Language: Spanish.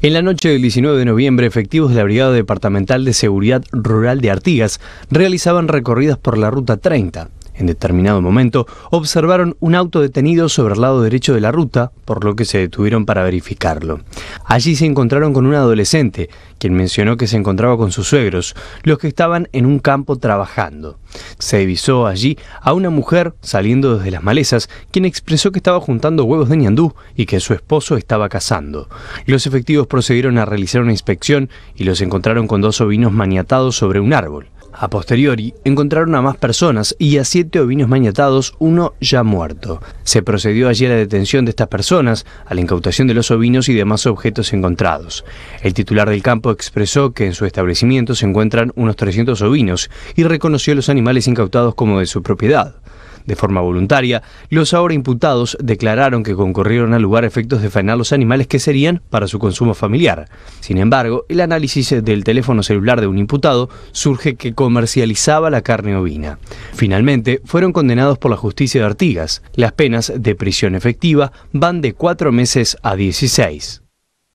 En la noche del 19 de noviembre, efectivos de la Brigada Departamental de Seguridad Rural de Artigas realizaban recorridas por la Ruta 30, en determinado momento, observaron un auto detenido sobre el lado derecho de la ruta, por lo que se detuvieron para verificarlo. Allí se encontraron con un adolescente, quien mencionó que se encontraba con sus suegros, los que estaban en un campo trabajando. Se divisó allí a una mujer saliendo desde las malezas, quien expresó que estaba juntando huevos de ñandú y que su esposo estaba cazando. Los efectivos procedieron a realizar una inspección y los encontraron con dos ovinos maniatados sobre un árbol. A posteriori, encontraron a más personas y a siete ovinos mañatados, uno ya muerto. Se procedió allí a la detención de estas personas, a la incautación de los ovinos y demás objetos encontrados. El titular del campo expresó que en su establecimiento se encuentran unos 300 ovinos y reconoció los animales incautados como de su propiedad de forma voluntaria, los ahora imputados declararon que concurrieron al lugar efectos de faenar los animales que serían para su consumo familiar. Sin embargo, el análisis del teléfono celular de un imputado surge que comercializaba la carne ovina. Finalmente, fueron condenados por la justicia de Artigas. Las penas de prisión efectiva van de cuatro meses a 16.